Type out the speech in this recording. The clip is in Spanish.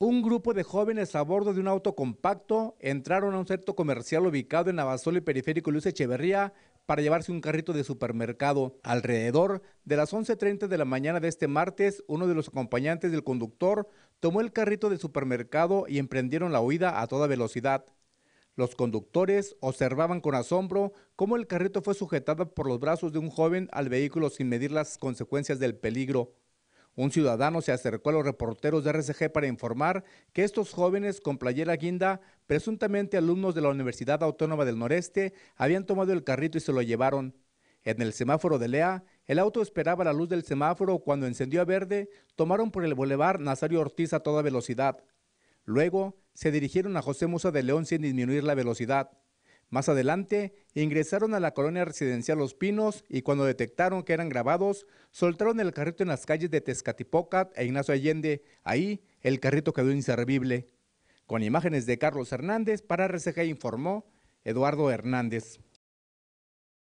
Un grupo de jóvenes a bordo de un auto compacto entraron a un centro comercial ubicado en Navasol y Periférico Luis Echeverría para llevarse un carrito de supermercado. Alrededor de las 11.30 de la mañana de este martes, uno de los acompañantes del conductor tomó el carrito de supermercado y emprendieron la huida a toda velocidad. Los conductores observaban con asombro cómo el carrito fue sujetado por los brazos de un joven al vehículo sin medir las consecuencias del peligro. Un ciudadano se acercó a los reporteros de RCG para informar que estos jóvenes con playera guinda, presuntamente alumnos de la Universidad Autónoma del Noreste, habían tomado el carrito y se lo llevaron. En el semáforo de Lea, el auto esperaba la luz del semáforo cuando encendió a verde, tomaron por el boulevard Nazario Ortiz a toda velocidad. Luego se dirigieron a José Musa de León sin disminuir la velocidad. Más adelante, ingresaron a la colonia residencial Los Pinos y cuando detectaron que eran grabados, soltaron el carrito en las calles de Tezcatipoca e Ignacio Allende. Ahí, el carrito quedó inservible. Con imágenes de Carlos Hernández, para RCG informó Eduardo Hernández.